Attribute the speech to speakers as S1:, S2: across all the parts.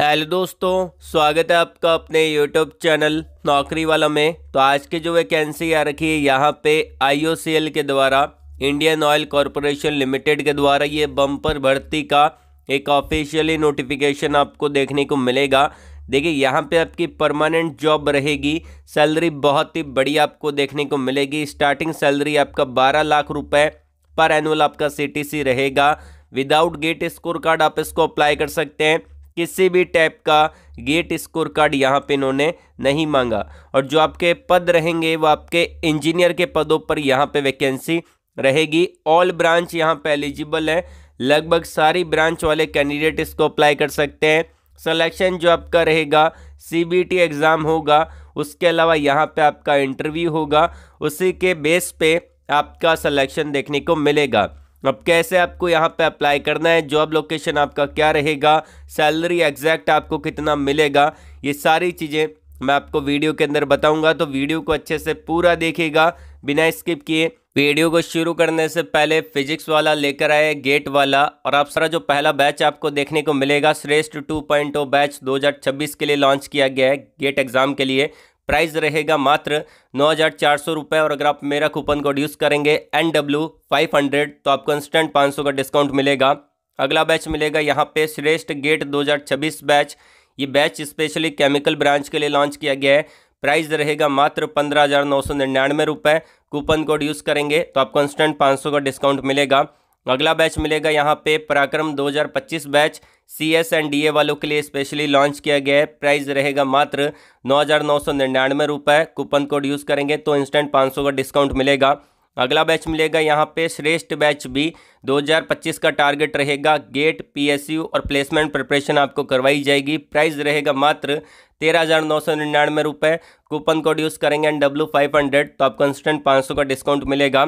S1: hello दोस्तों स्वागत है आपका अपने यूट्यूब चैनल नौकरी वाला में तो आज की जो वैकेंसी आ रखी है यहाँ पे आईओसीएल के द्वारा इंडियन ऑयल कॉरपोरेशन लिमिटेड के द्वारा ये बम्पर भर्ती का एक ऑफिशियली नोटिफिकेशन आपको देखने को मिलेगा देखिए यहाँ पे आपकी परमानेंट जॉब रहेगी सैलरी बहुत ही बढ़िया आपको देखने को मिलेगी स्टार्टिंग सैलरी आपका बारह लाख रुपये पर एनुअल आपका सी रहेगा विदाउट गेट स्कोर कार्ड आप इसको अप्लाई कर सकते हैं किसी भी टाइप का गेट स्कोर कार्ड यहाँ पे इन्होंने नहीं मांगा और जो आपके पद रहेंगे वो आपके इंजीनियर के पदों पर यहाँ पे वैकेंसी रहेगी ऑल ब्रांच यहाँ पे एलिजिबल है लगभग सारी ब्रांच वाले कैंडिडेट इसको अप्लाई कर सकते हैं सिलेक्शन जो आपका रहेगा सी एग्ज़ाम होगा उसके अलावा यहाँ पर आपका इंटरव्यू होगा उसी के बेस पर आपका सलेक्शन देखने को मिलेगा अब कैसे आपको यहाँ पे अप्लाई करना है जॉब लोकेशन आपका क्या रहेगा सैलरी एग्जैक्ट आपको कितना मिलेगा ये सारी चीज़ें मैं आपको वीडियो के अंदर बताऊंगा तो वीडियो को अच्छे से पूरा देखेगा बिना स्किप किए वीडियो को शुरू करने से पहले फिजिक्स वाला लेकर आए गेट वाला और आप सारा जो पहला बैच आपको देखने को मिलेगा श्रेष्ठ 2.0 बैच 2026 के लिए लॉन्च किया गया है गेट एग्ज़ाम के लिए प्राइस रहेगा मात्र नौ हज़ार चार सौ रुपये और अगर आप मेरा कूपन कोड यूज़ करेंगे एन डब्ल्यू फाइव हंड्रेड तो आपको इंस्टेंट पाँच सौ का डिस्काउंट मिलेगा अगला बैच मिलेगा यहाँ पे श्रेष्ठ गेट 2026 बैच ये बैच स्पेशली केमिकल ब्रांच के लिए लॉन्च किया गया है प्राइस रहेगा मात्र पंद्रह हज़ार नौ सौ निन्यानवे रुपये कूपन कोड यूज़ करेंगे तो आपको इंस्टेंट पाँच सौ का डिस्काउंट मिलेगा अगला बैच मिलेगा यहाँ पे Parakram 2025 batch C S and D A वालों के लिए स्पेशली लॉन्च किया गया है प्राइस रहेगा मात्र नौ हज़ार नौ सौ निन्यानवे रुपये कूपन कोड यूज़ करेंगे तो इंस्टेंट पाँच सौ का डिस्काउंट मिलेगा अगला बैच मिलेगा यहाँ पे श्रेष्ठ बैच भी 2025 का टारगेट रहेगा गेट पीएसयू और प्लेसमेंट प्रिपरेशन आपको करवाई जाएगी प्राइस रहेगा मात्र तेरह हज़ार नौ सौ निन्यानवे रुपये कूपन कोड यूज़ करेंगे एंड डब्ल्यू फाइव हंड्रेड तो आपको इंस्टेंट पाँच सौ का डिस्काउंट मिलेगा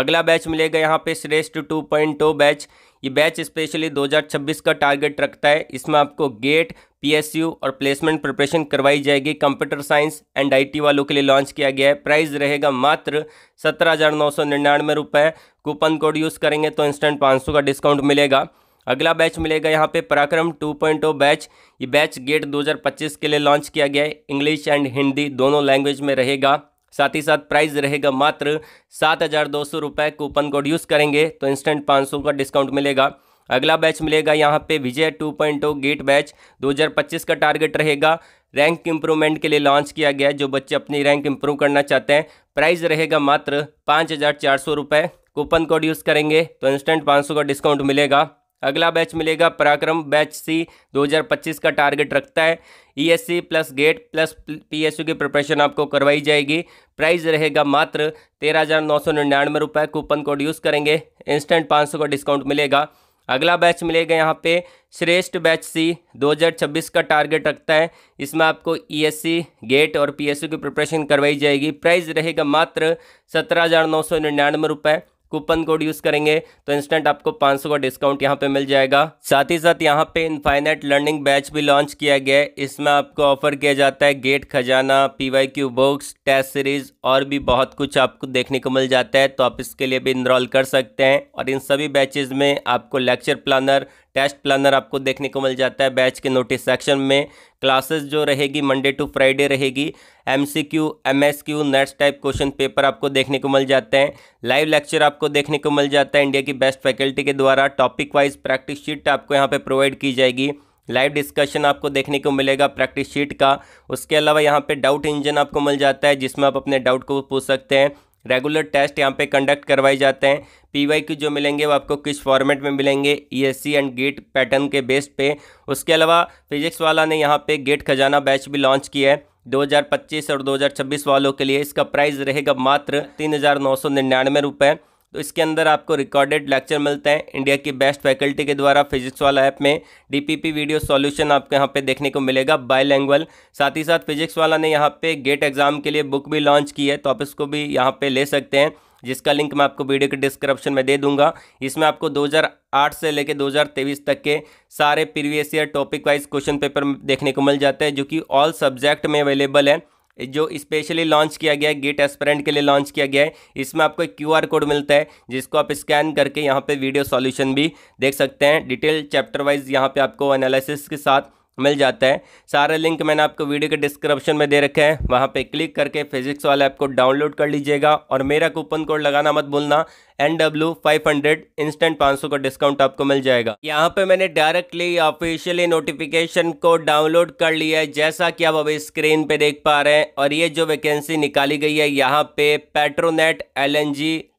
S1: अगला बैच मिलेगा यहाँ पे श्रेष्ठ टू पॉइंट बैच ये बैच स्पेशली 2026 का टारगेट रखता है इसमें आपको गेट पीएसयू और प्लेसमेंट प्रिपरेशन करवाई जाएगी कंप्यूटर साइंस एंड आईटी वालों के लिए लॉन्च किया गया है प्राइस रहेगा मात्र सत्रह हज़ार नौ सौ निन्यानवे कूपन कोड यूज़ करेंगे तो इंस्टेंट पाँच सौ का डिस्काउंट मिलेगा अगला बैच मिलेगा यहाँ पे पराक्रम 2.0 बैच ये बैच गेट 2025 के लिए लॉन्च किया गया है इंग्लिश एंड हिंदी दोनों लैंग्वेज में रहेगा साथ ही साथ प्राइस रहेगा मात्र सात हज़ार दो सौ रुपये कूपन कोड यूज़ करेंगे तो इंस्टेंट पाँच सौ का डिस्काउंट मिलेगा अगला बैच मिलेगा यहाँ पे Vijay two point GATE batch 2025 का टारगेट रहेगा रैंक इंप्रूवमेंट के लिए लॉन्च किया गया है जो बच्चे अपनी रैंक इंप्रूव करना चाहते हैं प्राइस रहेगा मात्र पाँच हज़ार चार सौ रुपये कूपन कोड यूज़ करेंगे तो इंस्टेंट पाँच सौ का डिस्काउंट मिलेगा अगला बैच मिलेगा पराक्रम बैच सी 2025 का टारगेट रखता है ESC plus GATE plus PSU की प्रिपरेशन आपको करवाई जाएगी प्राइस रहेगा मात्र तेरह हज़ार नौ सौ निन्यानवे रुपये कूपन कोड यूज़ करेंगे इंस्टेंट पाँच सौ का डिस्काउंट मिलेगा अगला बैच मिलेगा यहाँ पे श्रेष्ठ बैच सी 2026 का टारगेट रखता है इसमें आपको ईएससी e गेट और पीएसयू की प्रिपरेशन करवाई जाएगी प्राइस रहेगा मात्र सत्रह हज़ार नौ सौ निन्यानवे रुपये कूपन कोड यूज़ करेंगे तो इंस्टेंट आपको 500 का डिस्काउंट यहाँ पे मिल जाएगा साथ ही साथ यहाँ पे इनफाइनाइट लर्निंग बैच भी लॉन्च किया गया है इसमें आपको ऑफर किया जाता है गेट खजाना P Y Q books test series और भी बहुत कुछ आपको देखने को मिल जाता है तो आप इसके लिए भी इनरॉल कर सकते हैं और इन सभी बैचेज में आपको लेक्चर प्लानर टेस्ट प्लानर आपको देखने को मिल जाता है बैच के नोटिस सेक्शन में क्लासेस जो रहेगी मंडे टू फ्राइडे रहेगी M C Q M S Q NATs type question paper आपको देखने को मिल जाते हैं लाइव लेक्चर आपको देखने को मिल जाता है इंडिया की बेस्ट फैकल्टी के द्वारा टॉपिक वाइज प्रैक्टिस शीट आपको यहाँ पर प्रोवाइड की जाएगी लाइव डिस्कशन आपको देखने को मिलेगा प्रैक्टिस शीट का उसके अलावा यहाँ पे डाउट इंजन आपको मिल जाता है जिसमें आप अपने डाउट को पूछ सकते हैं रेगुलर टेस्ट यहाँ पे कंडक्ट करवाए जाते हैं वाई की जो मिलेंगे वो आपको किस फॉर्मेट में मिलेंगे ईएससी एंड गेट पैटर्न के बेस पे उसके अलावा फिजिक्स वाला ने यहाँ पे गेट खजाना बैच भी लॉन्च किया है 2025 और 2026 वालों के लिए इसका प्राइस रहेगा मात्र तीन हज़ार नौ सौ निन्यानवे रुपये तो इसके अंदर आपको रिकॉर्डेड लेक्चर मिलते हैं इंडिया की बेस्ट फैकल्टी के द्वारा फिजिक्स वाला ऐप में डीपीपी वीडियो सॉल्यूशन आपको यहाँ पे देखने को मिलेगा बायलैंग्वल साथ ही साथ फिजिक्स वाला ने यहाँ पे गेट एग्जाम के लिए बुक भी लॉन्च की है तो आप इसको भी यहाँ पे ले सकते हैं जिसका लिंक मैं आपको वीडियो के डिस्क्रिप्शन में दे दूंगा इसमें आपको 2008 से लेकर 2023 तक के सारे previous year topic wise question paper देखने को मिल जाते हैं जो कि ऑल सब्जेक्ट में अवेलेबल है जो स्पेशली लॉन्च किया गया है गेट एस्परेंट के लिए लॉन्च किया गया है इसमें आपको एक क्यूआर कोड मिलता है जिसको आप स्कैन करके यहाँ पे वीडियो सॉल्यूशन भी देख सकते हैं डिटेल चैप्टर वाइज यहाँ पे आपको एनालिसिस के साथ मिल जाता है सारे लिंक मैंने आपको वीडियो के डिस्क्रिप्शन में दे रखे हैं वहाँ पे क्लिक करके फिजिक्स वाला ऐप को डाउनलोड कर लीजिएगा और मेरा कूपन कोड लगाना मत भूलना N W five hundred instant पाँच सौ का डिस्काउंट आपको मिल जाएगा यहाँ पे मैंने डायरेक्टली ऑफिशियली नोटिफिकेशन को डाउनलोड कर लिया है जैसा कि आप अभी स्क्रीन पर देख पा रहे हैं और ये जो वैकेंसी निकाली गई है यहाँ पे पेट्रोनेट एल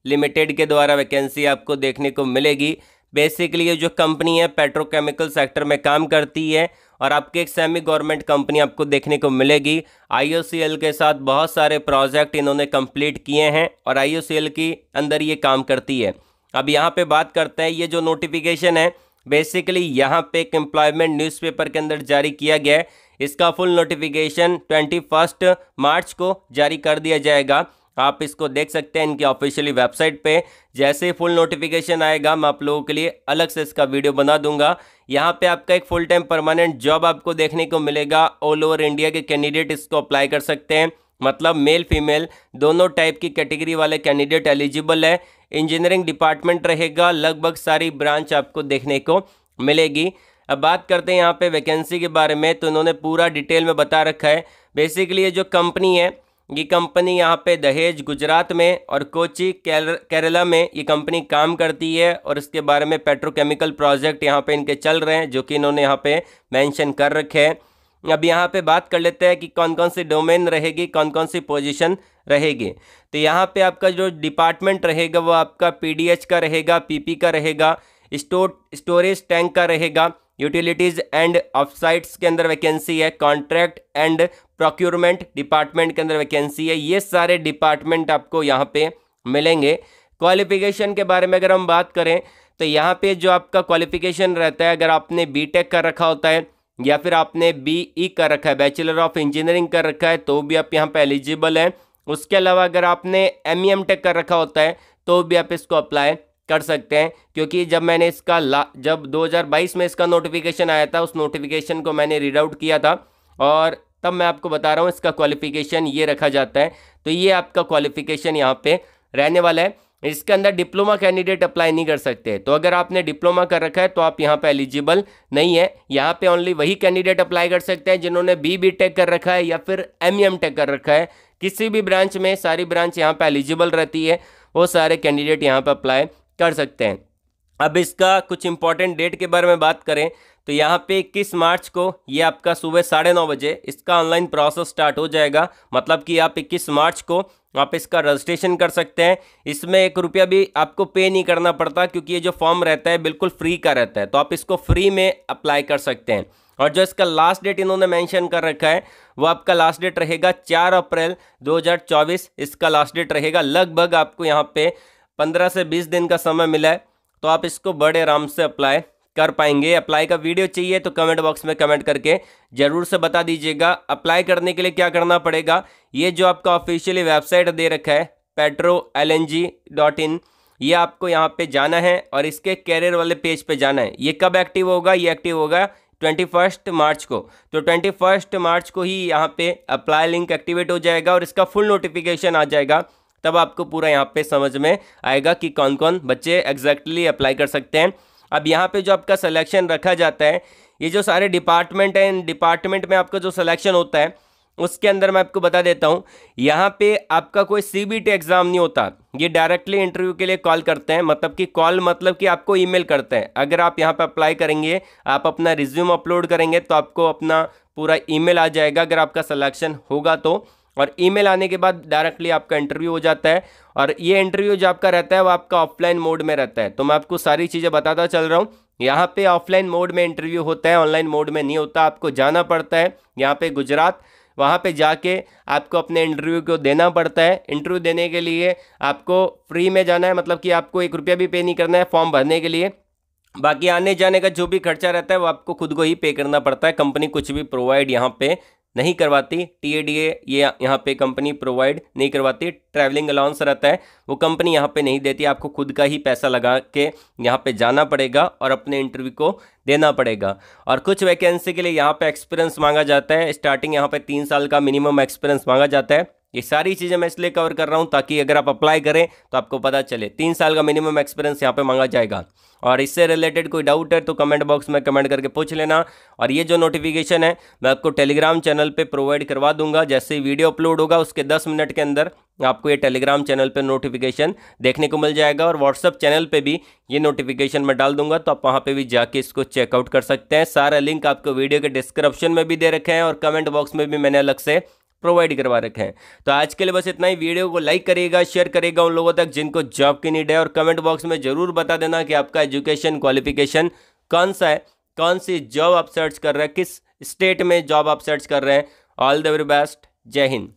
S1: लिमिटेड के द्वारा वैकेंसी आपको देखने को मिलेगी बेसिकली ये जो कंपनी है पेट्रोकेमिकल सेक्टर में काम करती है और आपकी एक सेमी गवर्नमेंट कंपनी आपको देखने को मिलेगी आईओसीएल के साथ बहुत सारे प्रोजेक्ट इन्होंने कंप्लीट किए हैं और आईओसीएल की अंदर ये काम करती है अब यहाँ पे बात करते हैं ये जो नोटिफिकेशन है बेसिकली यहाँ पे एक एम्प्लॉयमेंट न्यूज़पेपर के अंदर जारी किया गया है इसका full notification twenty first March को जारी कर दिया जाएगा आप इसको देख सकते हैं इनकी ऑफिशियली वेबसाइट पे जैसे ही फुल नोटिफिकेशन आएगा मैं आप लोगों के लिए अलग से इसका वीडियो बना दूंगा यहाँ पे आपका एक फुल टाइम परमानेंट जॉब आपको देखने को मिलेगा ऑल ओवर इंडिया के कैंडिडेट इसको अप्लाई कर सकते हैं मतलब मेल फीमेल दोनों टाइप की कैटेगरी वाले कैंडिडेट एलिजिबल है इंजीनियरिंग डिपार्टमेंट रहेगा लगभग सारी ब्रांच आपको देखने को मिलेगी अब बात करते हैं यहाँ पे वैकेंसी के बारे में तो इन्होंने पूरा डिटेल में बता रखा है बेसिकली ये जो कंपनी है ये कंपनी यहाँ पे दहेज गुजरात में और कोची केरला में ये कंपनी काम करती है और इसके बारे में पेट्रोकेमिकल प्रोजेक्ट यहाँ पे इनके चल रहे हैं जो कि इन्होंने यहाँ पे मेंशन कर रखे हैं अब यहाँ पे बात कर लेते हैं कि कौन कौन सी डोमेन रहेगी कौन कौन सी पोजीशन रहेगी तो यहाँ पे आपका जो डिपार्टमेंट रहेगा वो आपका पी का रहेगा पी का रहेगा स्टोर स्टोरेज टैंक का रहेगा यूटिलिटीज एंड ऑफसाइट्स के अंदर वैकेंसी है कॉन्ट्रैक्ट एंड प्रोक्यूरमेंट डिपार्टमेंट के अंदर वैकेंसी है ये सारे डिपार्टमेंट आपको यहाँ पे मिलेंगे क्वालिफिकेशन के बारे में अगर हम बात करें तो यहाँ पे जो आपका क्वालिफिकेशन रहता है अगर आपने बी टेक कर रखा होता है या फिर आपने बी ई कर रखा है बैचलर ऑफ इंजीनियरिंग कर रखा है तो भी आप यहाँ पे एलिजिबल हैं उसके अलावा अगर आपने एम ई एम टेक कर रखा होता है तो भी आप इसको अप्लाई कर सकते हैं क्योंकि जब मैंने इसका ला जब 2022 में इसका नोटिफिकेशन आया था उस नोटिफिकेशन को मैंने रीड आउट किया था और तब मैं आपको बता रहा हूँ इसका क्वालिफिकेशन ये रखा जाता है तो ये आपका क्वालिफिकेशन यहाँ पे रहने वाला है इसके अंदर डिप्लोमा कैंडिडेट अप्लाई नहीं कर सकते तो अगर आपने डिप्लोमा कर रखा है तो आप यहाँ पे एलिजिबल नहीं है यहाँ पे ओनली वही कैंडिडेट अप्लाई कर सकते हैं जिन्होंने बी बी टेक कर रखा है या फिर एम एम टेक कर रखा है किसी भी ब्रांच में सारी ब्रांच यहाँ पे एलिजिबल रहती है वो सारे कैंडिडेट यहाँ पे अप्लाई कर सकते हैं अब इसका कुछ इंपॉर्टेंट डेट के बारे में बात करें तो यहाँ पे इक्कीस मार्च को ये आपका सुबह साढ़े नौ बजे इसका ऑनलाइन प्रोसेस स्टार्ट हो जाएगा मतलब कि आप इक्कीस मार्च को आप इसका रजिस्ट्रेशन कर सकते हैं इसमें एक रुपया भी आपको पे नहीं करना पड़ता क्योंकि ये जो फॉर्म रहता है बिल्कुल फ्री का रहता है तो आप इसको फ्री में अप्लाई कर सकते हैं और जो इसका लास्ट डेट इन्होंने मेंशन कर रखा है वो आपका लास्ट डेट रहेगा चार अप्रैल 2024 इसका लास्ट डेट रहेगा लगभग आपको यहाँ पे पंद्रह से बीस दिन का समय मिला है तो आप इसको बड़े आराम से अप्लाई कर पाएंगे अप्लाई का वीडियो चाहिए तो कमेंट बॉक्स में कमेंट करके ज़रूर से बता दीजिएगा अप्लाई करने के लिए क्या करना पड़ेगा ये जो आपका ऑफिशियली वेबसाइट दे रखा है petro L N G dot in ये आपको यहाँ पे जाना है और इसके कैरियर वाले पेज पे जाना है ये कब एक्टिव होगा ये एक्टिव होगा ट्वेंटी फर्स्ट मार्च को तो ट्वेंटी फर्स्ट मार्च को ही यहाँ पे अप्लाई लिंक एक्टिवेट हो जाएगा और इसका फुल नोटिफिकेशन आ जाएगा तब आपको पूरा यहाँ पे समझ में आएगा कि कौन कौन बच्चे एग्जैक्टली अप्लाई कर सकते हैं अब यहाँ पे जो आपका सिलेक्शन रखा जाता है ये जो सारे डिपार्टमेंट हैं इन डिपार्टमेंट में आपका जो सिलेक्शन होता है उसके अंदर मैं आपको बता देता हूँ यहाँ पे आपका कोई सी एग्ज़ाम नहीं होता ये डायरेक्टली इंटरव्यू के लिए कॉल करते हैं मतलब कि कॉल मतलब कि आपको ईमेल करते हैं अगर आप यहाँ पे अप्लाई करेंगे आप अपना रिज्यूम अपलोड करेंगे तो आपको अपना पूरा ईमेल आ जाएगा अगर आपका सलेक्शन होगा तो और ईमेल आने के बाद डायरेक्टली आपका इंटरव्यू हो जाता है और ये इंटरव्यू जो आपका रहता है वो आपका ऑफलाइन मोड में रहता है तो मैं आपको सारी चीज़ें बताता चल रहा हूँ यहाँ पे ऑफलाइन मोड में इंटरव्यू होता है ऑनलाइन मोड में नहीं होता आपको जाना पड़ता है यहाँ पे गुजरात वहाँ पे जाके आपको अपने इंटरव्यू को देना पड़ता है इंटरव्यू देने के लिए आपको फ्री में जाना है मतलब कि आपको एक रुपया भी पे नहीं करना है फॉर्म भरने के लिए बाकी आने जाने का जो भी खर्चा रहता है वो आपको खुद को ही पे करना पड़ता है कंपनी कुछ भी प्रोवाइड यहाँ पे नहीं करवाती टी ए डी ए ये यहाँ पे कंपनी प्रोवाइड नहीं करवाती ट्रैवलिंग अलाउंस रहता है वो कंपनी यहाँ पे नहीं देती आपको खुद का ही पैसा लगा के यहाँ पे जाना पड़ेगा और अपने इंटरव्यू को देना पड़ेगा और कुछ वैकेंसी के लिए यहाँ पे एक्सपीरियंस मांगा जाता है स्टार्टिंग यहाँ पे तीन साल का मिनिमम एक्सपीरियंस मांगा जाता है ये सारी चीज़ें मैं इसलिए कवर कर रहा हूँ ताकि अगर आप अप्लाई करें तो आपको पता चले तीन साल का मिनिमम एक्सपीरियंस यहाँ पे मांगा जाएगा और इससे रिलेटेड कोई डाउट है तो कमेंट बॉक्स में कमेंट करके पूछ लेना और ये जो नोटिफिकेशन है मैं आपको टेलीग्राम चैनल पर प्रोवाइड करवा दूंगा जैसे ही वीडियो अपलोड होगा उसके दस मिनट के अंदर आपको ये टेलीग्राम चैनल पे नोटिफिकेशन देखने को मिल जाएगा और व्हाट्सअप चैनल पे भी ये नोटिफिकेशन मैं डाल दूंगा तो आप वहाँ पर भी जाके इसको चेकआउट कर सकते हैं सारा लिंक आपको वीडियो के डिस्क्रिप्शन में भी दे रखे हैं और कमेंट बॉक्स में भी मैंने अलग से प्रोवाइड करवा रखे हैं तो आज के लिए बस इतना ही वीडियो को लाइक करेगा शेयर करेगा उन लोगों तक जिनको जॉब की नीड है और कमेंट बॉक्स में ज़रूर बता देना कि आपका एजुकेशन क्वालिफिकेशन कौन सा है कौन सी जॉब आप सर्च कर रहे हैं किस स्टेट में जॉब आप सर्च कर रहे हैं ऑल द वेरी बेस्ट जय हिंद